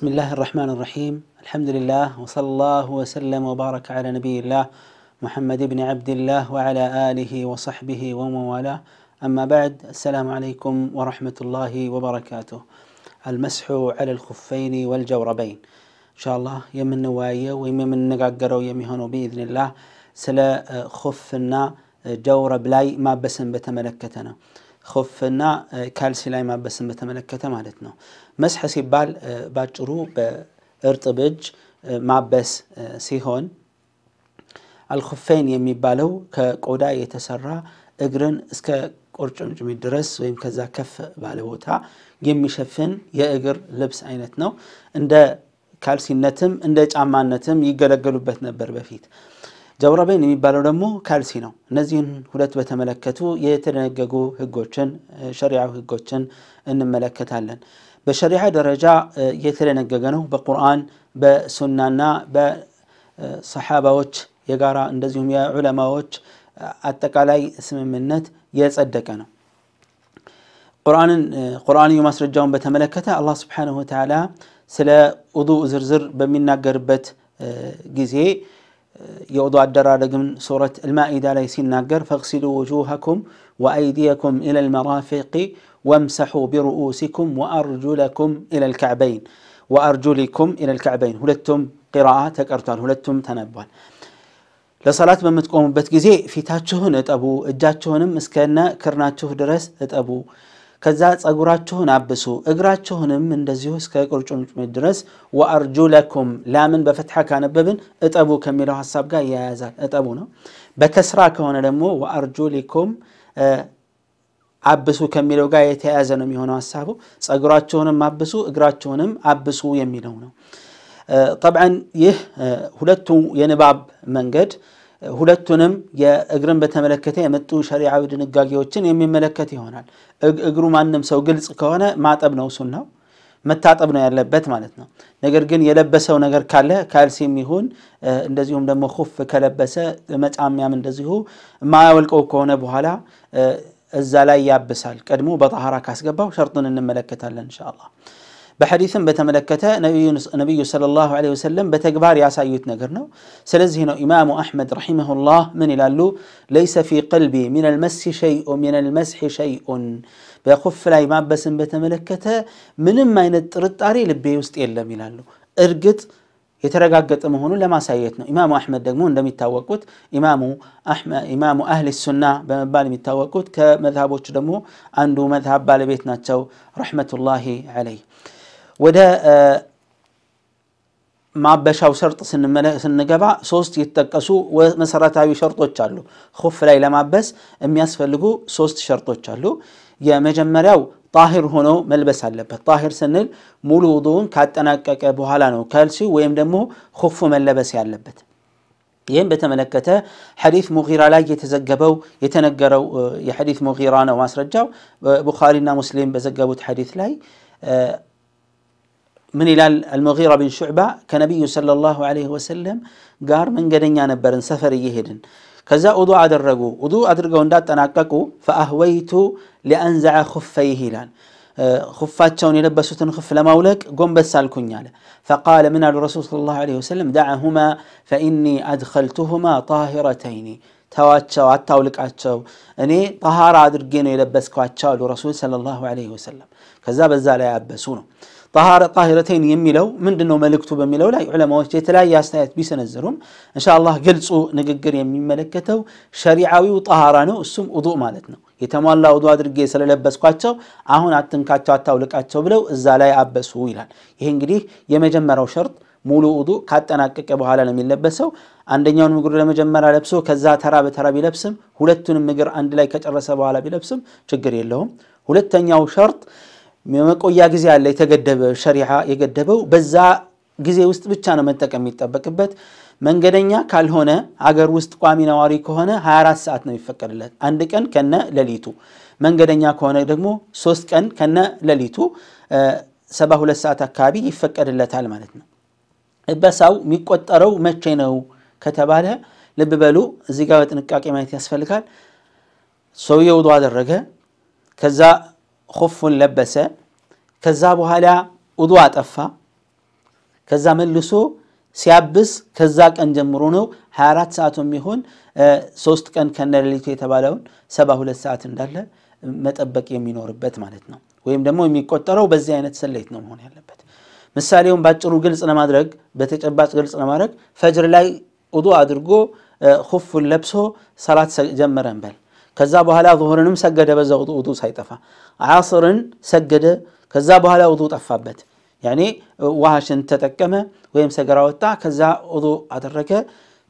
بسم الله الرحمن الرحيم الحمد لله وصلى الله وسلم وبارك على نبي الله محمد بن عبد الله وعلى آله وصحبه ومن والاه أما بعد السلام عليكم ورحمة الله وبركاته المسح على الخفين والجوربين إن شاء الله يم نوايا ويم من نقعقروا يمي بإذن الله سلا خفنا جورب لاي ما بسن بتملكتنا ኮፍና ካልሲ ላይ ማበስን በተመለከተ ማለት ነው። መስሐ ሲባል ባጭሩ በእርጥብ እጅ ማበስ ሲሆን አልኮፌን የሚባለው ከቆዳ የተሰራ እግርን እስከ ቁርጭምጭሚት ድረስ ወይም ከዛ ከፍ ባለ ቦታ የሚሸፍን የእግር ልብስ አይነት ነው። እንደ ካልሲነትም እንደ ጫማነትም ይገለገሉበት ነበር በፊት። ጀውረበይን የሚባለው ደግሞ ካልሲ ነው። እነዚህን ሁለት በተመለከቱ የተደነገጉ ህጎችን ሸሪዓዊ ህጎችን እንመለከታለን። በሸሪዓ ደረጃ የተደነገገ ነው። በቁርአን በሱናና በሰሓባዎች የጋራ እንደዚሁም የዑለማዎች አጠቃላይ ስምምነት የጸደቀ ነው። ቁርአንን ቁርአንዩ ማስረጃውን በተመለከተ አላ ስብሓነሁ ወተላ ስለ ውዱእ ዝርዝር በሚናገርበት ጊዜ يوضع الدرارق من سورة المائدة ليس الناقر فاغسلوا وجوهكم وأيديكم إلى المرافق وامسحوا برؤوسكم وأرجلكم إلى الكعبين وأرجلكم إلى الكعبين هلتم قراءة تكرتان هلتم ما متقوم بتجزي في تاتشهن أبو እጃችሁንም مسكنا كرناتشه درس أبو ከዛ ጸጉራችሁን አብሱ እግራችሁንም እንደዚሁ እስከ ቁርጭምጭሚት ድረስ ወአርጁለኩም ላምን በፈትሐ ካነበብን እጠቡ ከሚለው ሀሳብ ጋር እያያዛል። እጠቡ ነው። በከስራ ከሆነ ደግሞ ወአርጁሊኩም አብሱ ከሚለው ጋር የተያያዘ ነው የሚሆነው ሀሳቡ። ጸጉራችሁንም አብሱ እግራችሁንም አብሱ የሚለው ነው። ጠብዓን ይህ ሁለቱ የንባብ መንገድ ሁለቱንም የእግርን በተመለከተ የመጡ ሸሪዓዊ ድንጋጌዎችን የሚመለከት ይሆናል። እግሩ ማንም ሰው ግልጽ ከሆነ ማጠብ ነው ሱናው፣ መታጠብ ነው ያለበት ማለት ነው። ነገር ግን የለበሰው ነገር ካለ ካልሲም ይሁን እንደዚሁም ደግሞ ኩፍ ከለበሰ መጫሚያም እንደዚሁ ማያወልቀው ከሆነ በኋላ እዛ ላይ ያብሳል። ቀድሞ በጣሃራ ካስገባው ሸርጡን እንመለከታለን ኢንሻአላህ። بحديث بتملكته نبي نبي صلى الله عليه وسلم بتكبار يا سايوت نجرنا سلزهنا إمام أحمد رحمه الله من إلى ليس في قلبي من المس شيء من المسح شيء بيخف لا إمام بس بتملكته من ما ينترد أري لبي يستيل لم إلى ارقد يترقق مهونو لما سايتنا إمام أحمد دقمون لم يتوقت إمام أحمد إمام أهل السنة بمبال يتوقت كمذهب وشدمو عنده مذهب بالبيتنا تو رحمة الله عليه وده ما بشاو شرط سن سن جبع صوست يتقسو ومسرات هاي شرطه وتشالو خف لا إلى مع بس أم يسفلجو صوست شرط وتشالو يا مجمراو طاهر هنو ملبس هلبة طاهر سنل مولودون كات أنا كأبو هالانو كالسي ويمدمو خفو ملبس هلبة ين بتملكته حديث مغيرة لا يتزجبو يتنجرو يحديث مغيرة أنا واسرجاو بخاري مسلم بزجبو حديث لاي من إلال المغيرة بن شعبة كنبي صلى الله عليه وسلم قار من قدن ينبر سفر يهدن كذا أضوء أدرقو أضوء أدرقو عندما تناققو فأهويت لأنزع خفيه آه، لان خفات شون يلبسو تنخف لما ولك قم بس فقال من الرسول صلى الله عليه وسلم دعهما فإني أدخلتهما طاهرتين تواتشو عطاولك عطاو أني طهارة أدرقين يلبسكو عطاو لرسول صلى الله عليه وسلم كذا بزال يعبسونه ጣሂረተይን የሚለው ምንድነው ነው መልእክቱ በሚለው ላይ ዑለማዎች የተለያየ አስተያየት ቢሰነዝሩም እንሻአላህ ግልጹ ንግግር የሚመለከተው ሸሪዓዊው ጣሃራ ነው። እሱም ውዱእ ማለት ነው። የተሟላ ውዱእ አድርጌ ስለለበስኳቸው አሁን አትንካቸው፣ አታውልቃቸው ብለው እዛ ላይ አበሱ ይላል። ይህ እንግዲህ የመጀመሪያው ሸርጥ ሙሉ ውዱእ ካጠናቀቀ በኋላ ነው የሚለበሰው። አንደኛውን እግር ለመጀመሪያ ለብሶ ከዛ ተራ በተራ ቢለብስም ሁለቱንም እግር አንድ ላይ ከጨረሰ በኋላ ቢለብስም ችግር የለውም። ሁለተኛው ሸርጥ የመቆያ ጊዜ አለ የተገደበ ሸሪዓ የገደበው በዛ ጊዜ ውስጥ ብቻ ነው መጠቀም የሚጠበቅበት። መንገደኛ ካልሆነ አገር ውስጥ ቋሚ ነዋሪ ከሆነ 24 ሰዓት ነው የሚፈቀድለት፣ አንድ ቀን ከነ ሌሊቱ። መንገደኛ ከሆነ ደግሞ ሶስት ቀን ከነ ሌሊቱ 72 ሰዓት አካባቢ ይፈቀድለታል ማለት ነው። እበሳው የሚቆጠረው መቼ ነው ከተባለ ልብ በሉ እዚህ ጋር በጥንቃቄ ማየት ያስፈልጋል። ሰውየው አደረገ ከዛ ሁፉን ለበሰ ከዛ በኋላ ውዱ አጠፋ ከዛ መልሶ ሲያብስ ከዛ ቀን ጀምሮ ነው 24 ሰዓቱ የሚሆን ሶስት ቀን ከነሌሊቱ የተባለውን 72 ሰዓት እንዳለ መጠበቅ የሚኖርበት ማለት ነው። ወይም ደግሞ የሚቆጠረው በዚህ አይነት ስሌት ነው መሆን ያለበት። ምሳሌውን ባጭሩ ግልጽ ለማድረግ በተጨባጭ ግልጽ ለማድረግ ፈጅር ላይ ውዱ አድርጎ ሁፉን ለብሶ ሰላት ጀመረ እንበል። ከዛ በኋላ ዙሁርንም ሰገደ በዛ ውጡ ሳይጠፋ ዓስርን ሰገደ ከዛ በኋላ ውጡ ጠፋበት ያኔ ውሃ ሽንት ተጠቀመ ወይም ሰገራ ወጣ ከዛ ውጡ አደረገ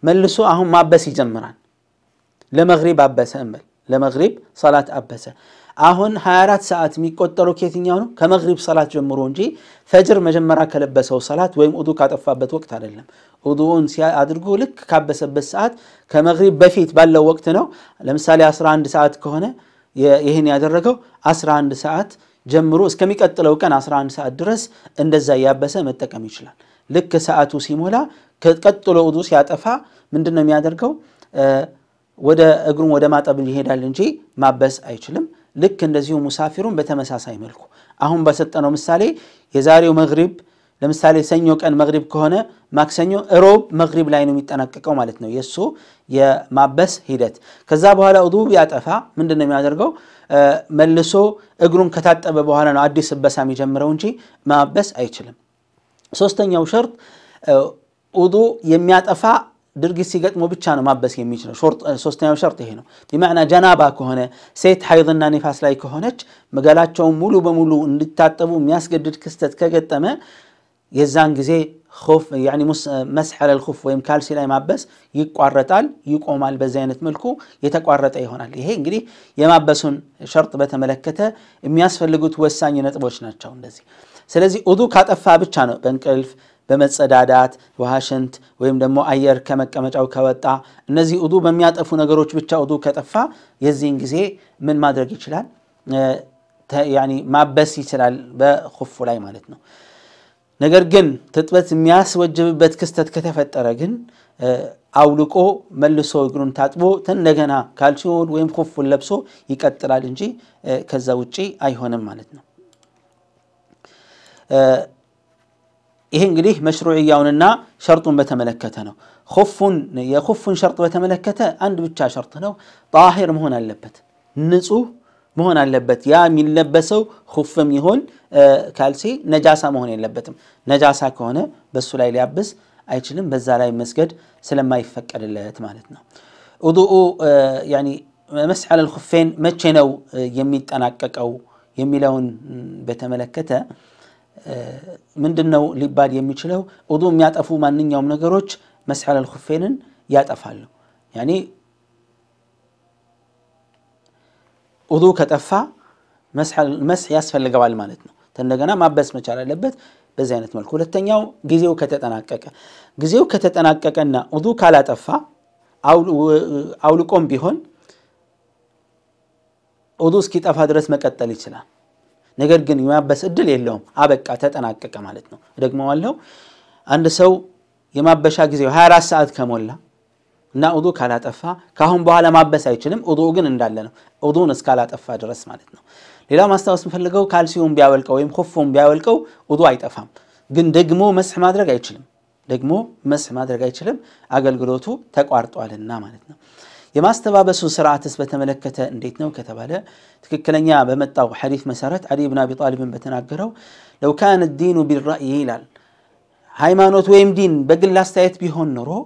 መልሶ አሁን ማበስ ይጀምራል ለመግሪብ አበሰ እንበል ለመግሪብ ሰላት አበሰ አሁን 24 ሰዓት የሚቆጠረው ከየትኛው ነው? ከመግሪብ ሰላት ጀምሮ እንጂ ፈጅር መጀመሪያ ከለበሰው ሰላት ወይም ኡዱ ካጠፋበት ወቅት አይደለም። ኡዱን አድርጎ ልክ ካበሰበት ሰዓት ከመግሪብ በፊት ባለው ወቅት ነው። ለምሳሌ 11 ሰዓት ከሆነ ይህን ያደረገው 11 ሰዓት ጀምሮ እስከሚቀጥለው ቀን 11 ሰዓት ድረስ እንደዛ እያበሰ መጠቀም ይችላል። ልክ ሰዓቱ ሲሞላ ከቀጥሎ ኡዱ ሲያጠፋ ምንድን ነው የሚያደርገው? ወደ እግሩን ወደ ማጠብ ይሄዳል እንጂ ማበስ አይችልም። ልክ እንደዚሁ ሙሳፊሩን በተመሳሳይ መልኩ አሁን በሰጠነው ምሳሌ የዛሬው መግሪብ ለምሳሌ ሰኞ ቀን መግሪብ ከሆነ ማክሰኞ፣ ሮብ መግሪብ ላይ ነው የሚጠናቀቀው ማለት ነው የእሱ የማበስ ሂደት። ከዛ በኋላ ውዱ ያጠፋ ምንድን ነው የሚያደርገው? መልሶ እግሩን ከታጠበ በኋላ ነው አዲስ እበሳ የሚጀምረው እንጂ ማበስ አይችልም። ሶስተኛው ሸርጥ ውዱ የሚያጠፋ ድርጊት ሲገጥሞ ብቻ ነው ማበስ የሚችለው። ሶስተኛው ሸርጥ ይሄ ነው። ቢማዕና ጀናባ ከሆነ ሴት ሐይድና ኒፋስ ላይ ከሆነች መገላቸውን ሙሉ በሙሉ እንዲታጠቡ የሚያስገድድ ክስተት ከገጠመ የዛን ጊዜ መስሕ ኹፍ ወይም ካልሲ ላይ ማበስ ይቋረጣል፣ ይቆማል። በዚ አይነት መልኩ የተቋረጠ ይሆናል። ይሄ እንግዲህ የማበሱን ሸርጥ በተመለከተ የሚያስፈልጉት ወሳኝ ነጥቦች ናቸው። እንደዚህ ስለዚህ ኡዱ ካጠፋ ብቻ ነው በእንቅልፍ በመጸዳዳት ውሃ፣ ሽንት ወይም ደግሞ አየር ከመቀመጫው ከወጣ እነዚህ ውዱ በሚያጠፉ ነገሮች ብቻ ውዱ ከጠፋ የዚህን ጊዜ ምን ማድረግ ይችላል? ማበስ ይችላል በኩፉ ላይ ማለት ነው። ነገር ግን ትጥበት የሚያስወጅብበት ክስተት ከተፈጠረ ግን አውልቆ መልሶ እግሩን ታጥቦ እንደገና ካልሲዮን ወይም ኩፉን ለብሶ ይቀጥላል እንጂ ከዛ ውጪ አይሆንም ማለት ነው። ይሄ እንግዲህ መሽሩዕያውንና ሸርጡን በተመለከተ ነው። ኹፉን የኹፉን ሸርጥ በተመለከተ አንድ ብቻ ሸርጥ ነው። ጣሂር መሆን አለበት፣ ንጹህ መሆን አለበት። ያ የሚለበሰው ኹፍም ይሆን ካልሲ ነጃሳ መሆን የለበትም። ነጃሳ ከሆነ በሱ ላይ ሊያብስ አይችልም። በዛ ላይ መስገድ ስለማይፈቀድለት ማለት ነው። ውዱኡ መስሕ አለል መቼ ነው የሚጠናቀቀው የሚለውን በተመለከተ ምንድን ነው ሊባል የሚችለው ውዱ የሚያጠፉ ማንኛውም ነገሮች መስሐል አልኹፌንን ያጠፋሉ። ያኔ ውዱ ከጠፋ መስሕ ያስፈልገዋል ማለት ነው። እንደገና ማበስ መቻል አለበት በዚህ አይነት መልኩ። ሁለተኛው ጊዜው ከተጠናቀቀ ጊዜው ከተጠናቀቀና ውዱ ካላጠፋ አውልቆም ቢሆን ውዱ እስኪጠፋ ድረስ መቀጠል ይችላል። ነገር ግን የማበስ እድል የለውም። አበቃ ተጠናቀቀ ማለት ነው። ደግመዋለሁ። አንድ ሰው የማበሻ ጊዜው 24 ሰዓት ከሞላ እና ኡዱ ካላጠፋ ካሁን በኋላ ማበስ አይችልም። ኡዱ ግን እንዳለ ነው፣ ኡዱን እስካላጠፋ ድረስ ማለት ነው። ሌላ ማስታወስ የምፈልገው ካልሲውን ቢያወልቀው ወይም ኮፎን ቢያወልቀው ኡዱ አይጠፋም፣ ግን ደግሞ መስሕ ማድረግ አይችልም። ደግሞ መስሕ ማድረግ አይችልም፣ አገልግሎቱ ተቋርጧልና ማለት ነው። يما استبابسو سرعة تثبت ملكة انديتنا وكتباله تككلن يا بمتاو حديث مسارات علي بن أبي طالب بتناقره لو كان الدين بالرأي إلال هاي ما نوت ويم دين بقل لاستايت بيهون نرو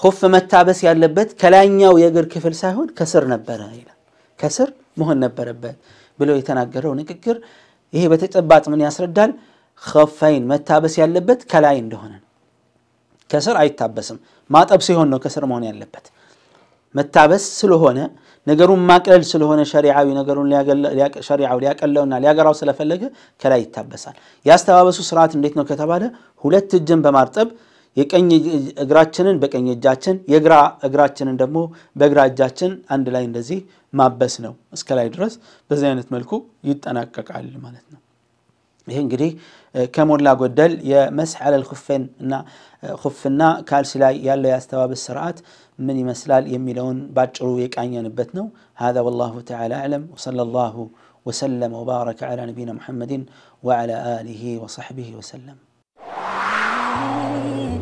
خف متابس يالبت كلان يا ويقر كفل ساهون كسر نبرا إلال كسر مهن نبرا بلو يتناقره ونككر إيه بتتبات من ياسر الدال خفين متابس يالبت كلاين دهونن كسر أي تابسم ما تبسيهون نو كسر مهن يالبت يالبت መታበስ ስለሆነ ነገሩን ማቅለል ስለሆነ ሸሪዓዊ ነገሩን ሸሪዓው ሊያቀለውና ሊያገራው ስለፈለገ ከላይ ይታበሳል። የአስተባበሱ ስርዓት እንዴት ነው ከተባለ ሁለት እጅን በማርጠብ የቀኝ እግራችንን በቀኝ እጃችን የግራ እግራችንን ደግሞ በግራ እጃችን አንድ ላይ እንደዚህ ማበስ ነው። እስከ ላይ ድረስ በዚህ አይነት መልኩ ይጠናቀቃል ማለት ነው። ይህ እንግዲህ ከሞላ ጎደል የመስሕ አለል እና ኹፍና ካልሲ ላይ ያለው የአስተባበስ ስርዓት من يمسلال يميلون باجرو يقعنيان ينبتنا هذا والله تعالى أعلم وصلى الله وسلم وبارك على نبينا محمد وعلى آله وصحبه وسلم